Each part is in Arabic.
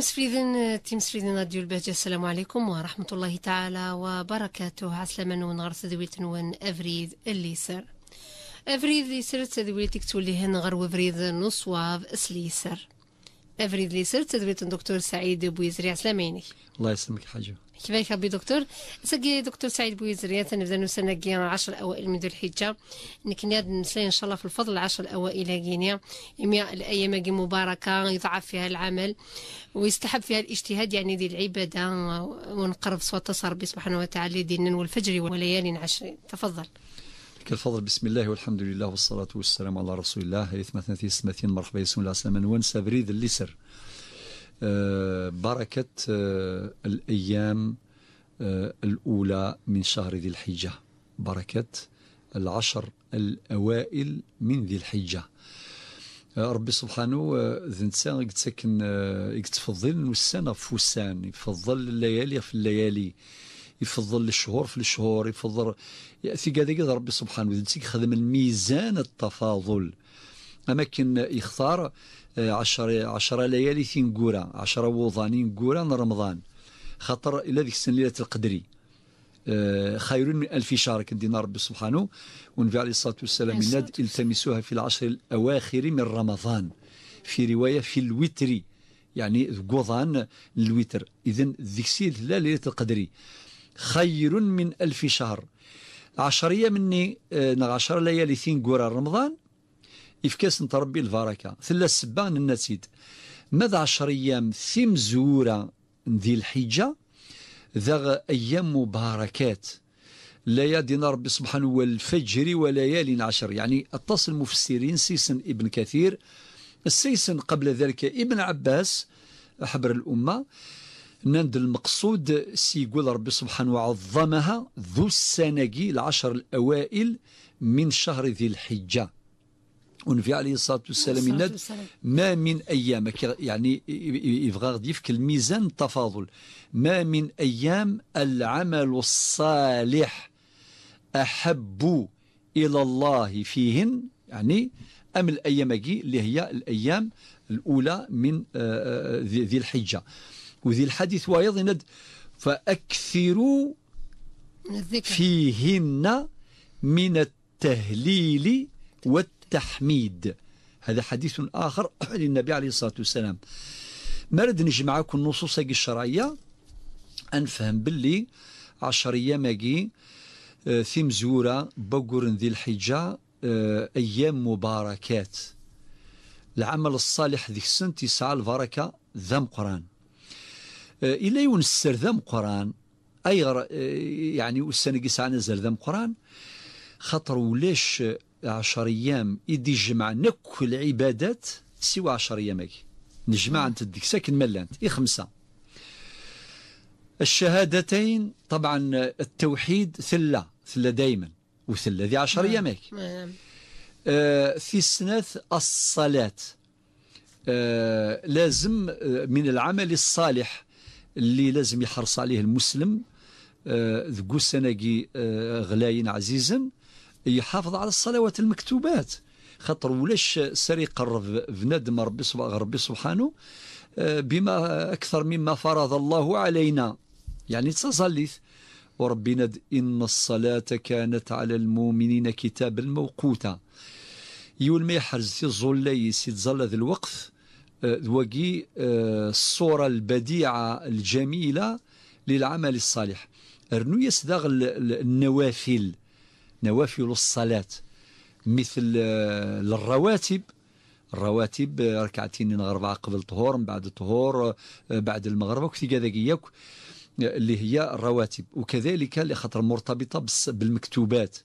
تيمس تيمسفيدن راديو البهجة السلام عليكم ورحمة الله تعالى وبركاته عسلامة نون غار سدويت نون أفريد اللي سر أفريد اللي سر تدويتك هن غير وفريد نصواف سليسر أفريد اللي سر تدويت دكتور سعيد بويزري عسلاميني الله يسلمك حاجة كيفاش ربي دكتور ساكي دكتور سعيد بويزريا تنبدا العشر الاوائل من ذو الحجه نكني هاد ان شاء الله في الفضل العشر الاوائل كينيا يميا الايام كي مباركه يضعف فيها العمل ويستحب فيها الاجتهاد يعني ديال العباده ونقرب صوت ربي سبحانه وتعالى دينا والفجر وليال عشر تفضل لك الفضل بسم الله والحمد لله والصلاة والسلام على رسول الله يثمثن في سمثين مرحبا يسون العسلام ونسى بريد اللسر آه، بركة آه، الأيام آه، الأولى من شهر ذي الحجة بركة العشر الأوائل من ذي الحجة ربي سبحانه ذنسا يتسكن يتفضل السنة في يفضل الليالي في الليالي يفضل الشهور في الشهور يفضل يأتي قادة ربي سبحانه ذنسيك خدم الميزان التفاضل أماكن يختار 10 10 ليالي تنقورة 10 وضانين قورة رمضان خاطر إلا ذيك السنة ليلة القدري آه، خير من ألف شهر كندينا ربي سبحانه والنبي عليه الصلاة والسلام يناد التمسوها في العشر الأواخر من رمضان في رواية في الوتر يعني قضان الوتر إذا ذيك السنة ليلة القدري خير من ألف شهر عشرية مني 10 آه، ليالي في رمضان انت ربي البركه ثلا السبان ننسيت ماذا عشر ايام ثم زوره ذي الحجه ذا ايام مباركات لا دين ربي سبحانه والفجر وليالي عشر يعني اتصل المفسرين سيسن ابن كثير السيسن قبل ذلك ابن عباس حبر الامه نند المقصود سيقول ربي سبحانه وعظمها ذو السنقي العشر الأوائل من شهر ذي الحجة ونفي عليه الصلاة والسلام يناد ما من أيام يعني يبغى غادي الميزان التفاضل ما من أيام العمل الصالح أحب إلى الله فيهن يعني أم الأيام اللي هي الأيام الأولى من آه، آه، ذي الحجة وذي الحديث وايض يناد فأكثروا فيهن من التهليل والتهليل التحميد هذا حديث آخر للنبي عليه الصلاة والسلام ما رد نجمعك النصوص الشرعية أنفهم باللي أيام ماجي في آه، مزورة بقر ذي الحجة آه، أيام مباركات العمل الصالح ذيك السنة تسعى البركة ذم قران آه، إلا ينسر ذم قران أي يعني السنة قيس نزل زر ذم قران خطر ولاش 10 ايام يدي جمع نك العبادات سوى 10 ايام نجمع انت ديك ساكن ملانت اي خمسه الشهادتين طبعا التوحيد ثله ثله دائما وثله ذي 10 ايام آه في سنه الصلاه آه لازم آه، من العمل الصالح اللي لازم يحرص عليه المسلم آه، ذو سنقي آه، غلاين عزيزا يحافظ على الصلوات المكتوبات خاطر ولاش سر يقرب بنادم ربي ربي سبحانه آه، بما أكثر مما فرض الله علينا يعني تصليت وربنا إن الصلاة كانت على المؤمنين كتابا موقوتا يول ما يحرز تيزولي سيتزل ذا الوقت آه، ذوقي آه، الصورة البديعة الجميلة للعمل الصالح رنو يسدغ النوافل نوافل الصلاة مثل آه، الرواتب الرواتب آه، ركعتين من قبل الطهور من بعد الطهور آه، بعد المغرب وكثير كذا اللي هي الرواتب وكذلك اللي مرتبطة بالمكتوبات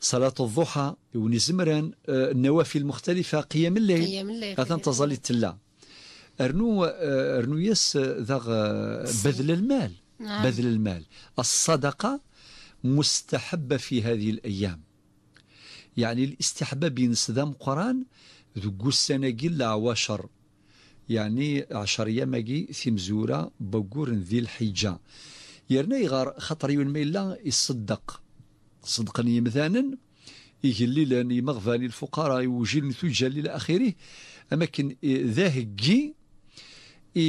صلاة الضحى ونزمران النوافل المختلفة قيام الليل قيام الليل هذا تظل أرنو أرنو يس ذغ بذل المال نعم. بذل المال الصدقة مستحبة في هذه الأيام يعني الاستحباب ينسدام قران ذو السنة قل عواشر يعني عشر في ثمزورة بقور ذي الحجة يرني غار خطر يون ميلا يصدق صدقني مثلا يجلي إيه لاني مغفاني الفقراء يوجي المثوجل إلى آخره أماكن ذاهجي إي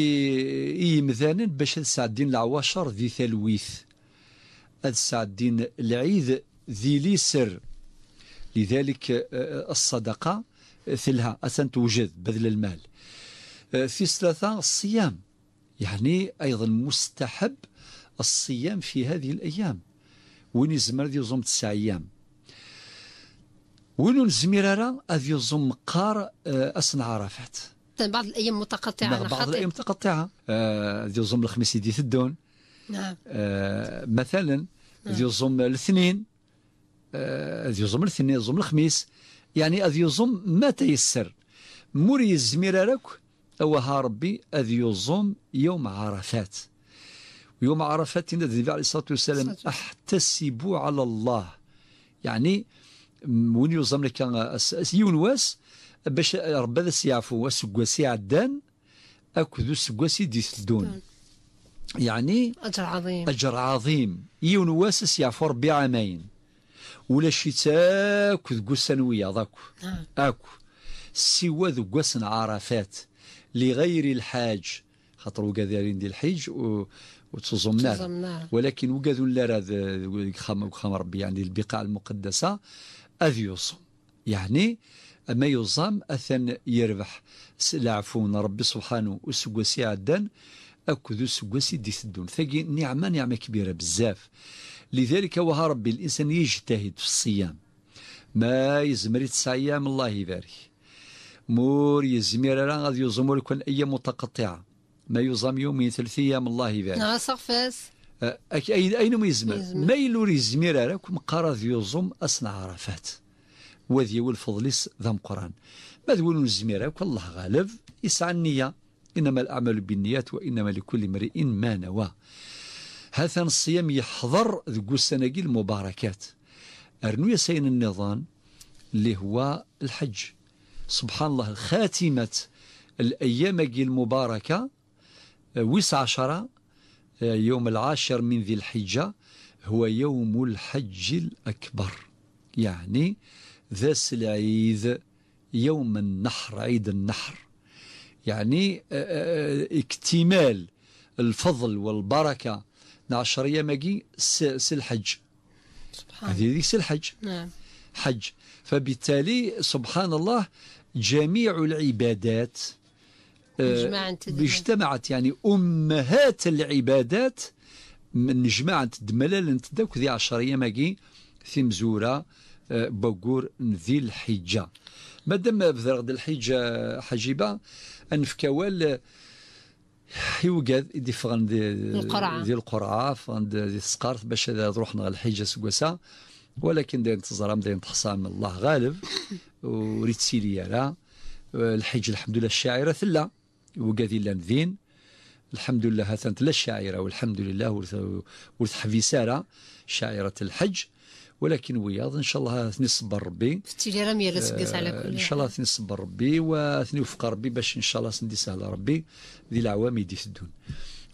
إيه مثلا باش تساعدين العواشر ذي ثلويث السعد الدين العيد ذي لي سر لذلك آه، آه، الصدقة ثلها آه، أسن توجد بذل المال في ثلاثة الصيام يعني أيضا مستحب الصيام في هذه الأيام وين يزمر ذي زمت تسع أيام وين نزمر راه زم قار أسن عرفات طيب، بعض الأيام متقطعة بعض الأيام متقطعة ذي زم الخميس دي الدون نعم آه مثلا نعم. اذ يصم الاثنين آه، اذ يصم الاثنين يصم الخميس يعني اذ يصم ما تيسر موري الزمير راك اوها ربي اذ يصم يوم عرفات ويوم عرفات النبي عليه الصلاه والسلام احتسبوا على الله يعني وين يوزم لك يون واس باش ربي هذا سيعفو سي عدان اكذو سكواسي الدون يعني أجر عظيم أجر عظيم يون واسس يعفر بعامين ولا شتاك ذو سنوية ذاكو نعم. أكو سوى ذو عرفات لغير الحاج خاطر وكادارين ديال الحج وتزمنا ولكن وكادو لا راه خام ربي يعني البقاع المقدسة أذ يصوم يعني ما يصام أثن يربح العفو ربي سبحانه وسوى عدن أكد دي سدون ثقي نعمة نعمة كبيرة بزاف لذلك وها ربي الإنسان يجتهد في الصيام ما يزمر يتصيام الله يبارك مور يزمير راه غادي يزمو كل أيام متقطعة ما يزم يومين ثلاث أيام الله يبارك نعم، أصغفاس أين ما يزمر ما يلور يزمير راكم قرا يزم أصنع عرفات وذي والفضل ذم قران ما ذول نزمر والله غالب يسعى النية إنما الأعمال بالنيات وإنما لكل امرئ ما نوى هذا الصيام يحضر ذو السنة المباركات أرنو يسين النظام اللي هو الحج سبحان الله خاتمة الأيام المباركة آه، ويس عشرة آه، يوم العاشر من ذي الحجة هو يوم الحج الأكبر يعني ذا العيد يوم النحر عيد النحر يعني آه، آه، آه، اكتمال الفضل والبركة نع الشرية ماجي سلحج سبحان هذه ديك سلحج نعم حج فبالتالي سبحان الله جميع العبادات اجتمعت يعني أمهات العبادات من جماعة دملال انت داك ذي عشرية ماكي في مزورة بوغور ذي الحجة مادام بذرغ الحجة حجيبة أنفكوال يوجد يدي فغن دي القرعة دي القرعة فغن دي السقارث باش نروح نغى الحجة سكواسا ولكن داين تزرام داين تحصام الله غالب وريت سيلي لا الحج الحمد لله الشاعرة ثلا وقاذي لامذين الحمد لله هاتنت لا الشاعرة والحمد لله ورث حفيسارة شاعرة الحج ولكن وياض ان شاء الله ثني صبر ربي في التجاره يلا على آه، كل ان شاء الله ثني صبر ربي وثني وفق ربي باش ان شاء الله سندي سهل ربي ذي العوام يدي في الدون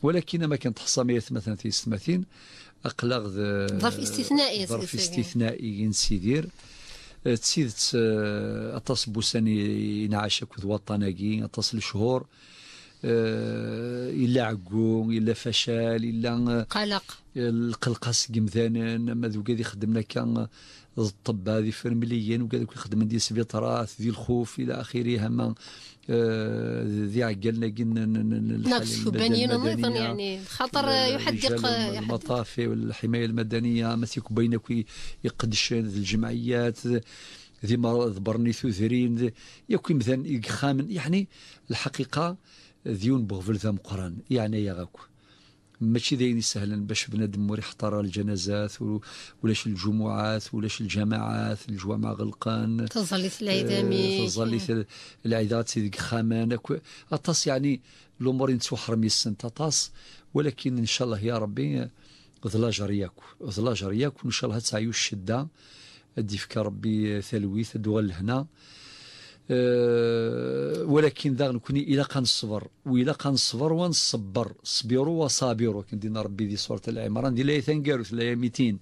ولكن ما كانت حصامية مثلا في اقلاغ ظرف استثنائي ظرف استثنائي سيدير آه، تسيدت اتصبوساني آه، ينعشك وطناكي اتصل شهور آه، الا عقوم الا فشل الا آه، قلق القلقه سقمذانان ما ذوك اللي خدمنا كان آه، الطب هذه فرمليين وكذا خدمنا دي سبيطرات ذي الخوف الى اخره هما ذي عقلنا قلنا ناقص شبانيين ايضا يعني خطر يحدق المطافي والحمايه المدنيه مثيك بينك يقدش الجمعيات ذي مرض برني ثوثرين يكون مثلا يعني الحقيقه ذيون بغفل ذا مقران يعني يا غاكو ماشي داين سهلا باش بنادم مريح طرى الجنازات ولاش الجمعات ولاش الجماعات الجوامع غلقان تظلي العيدامي آه، تظلي العيدات سيدك خامان اطاس يعني الامور ينسو حرمي يسن تطاس ولكن ان شاء الله يا ربي ظلا جرياك ظلا جرياك وان شاء الله تعيو الشده ادي فيك ربي ثلويث دوال هنا آه، داغ ولكن الى غنكوني الا والى والا الصبر ونصبر صبروا وصابروا دينا ربي دي سوره عمران دي لا تنكاروت لا 200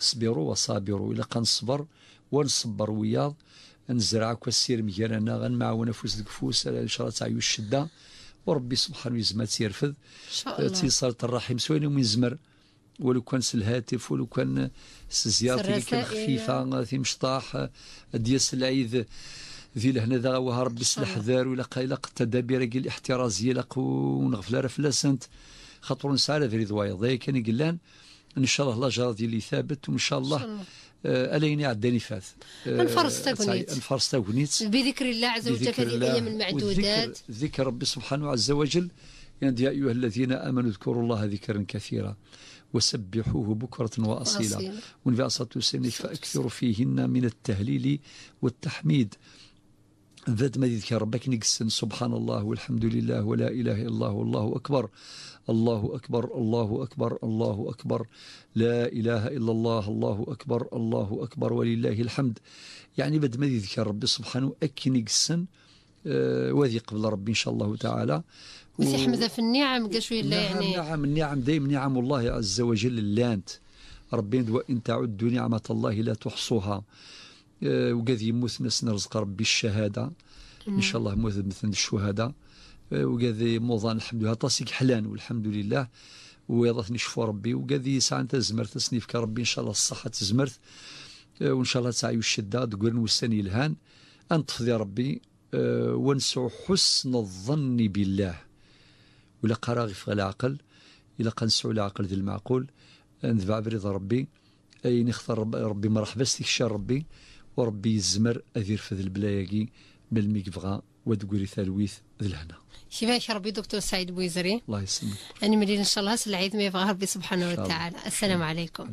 صبروا وصابروا الا الصبر ونصبر وياض نزرع كسير مجالنا غنمعاونا فوس الكفوس ان شاء الله تعيو الشده وربي سبحانه يزما تيرفد تيصلة الرحيم سوين ومن زمر ولو كان الهاتف ولو كان الزيارة اللي كان خفيفة في مشطاح ديال العيد ذي لهنا ذا ربي السلاح ذار ولا قايلق التدابير قيل الاحترازيه لق ونغفل راه فلاسنت خاطر نسعى على ذري ضوايض كان قلان ان شاء الله الله جرادي اللي ثابت وان شاء الله آه، ألين عداني فات انفرس آه، تاغنيت انفرس تاغنيت بذكر الله عز وجل في الايام المعدودات ذكر ربي سبحانه عز وجل يعني يا أيها الذين آمنوا اذكروا الله ذكرا كثيرا وسبحوه بكرة وأصيلا ونبي سنة فأكثروا فيهن من التهليل والتحميد ذات ما يذكر ربك نقسن سبحان الله والحمد لله ولا إله إلا الله والله أكبر الله أكبر الله أكبر الله أكبر لا إله إلا الله الله أكبر الله أكبر ولله الحمد يعني بد ما يذكر ربي سبحانه أكن يقسن آه، وذي قبل ربي إن شاء الله تعالى و... سي حمزة في النعم قشوي الله نعم، يعني نعم النعم دايم نعم الله عز وجل اللانت ربي وإن تعدوا نعمة الله لا تحصوها آه، وقاد يموت ناس نرزق ربي الشهاده ان شاء الله موت مثل الشهداء آه، وقاد موضان الحمد لله طاسك حلان والحمد لله ويضاتني شفو ربي وقاد يسعى انت زمرت سنيفك ربي ان شاء الله الصحه تزمرت آه، وان شاء الله تعيو الشده تقول نوستني الهان فضي ربي ونسعو حسن الظن بالله ولا قراغي غير العقل الا قنسعو العقل ذي المعقول نذبع برضا ربي اي نختار ربي مرحبا ستكشى ربي وربي يزمر أذير في ذي البلايكي ملمي يبغى ودقوري ثالويث ذي الهنا شفاك ربي دكتور سعيد بويزري الله يسلمك انا مليل ان شاء الله سلعيد ما يبغى ربي سبحانه وتعالى السلام عليكم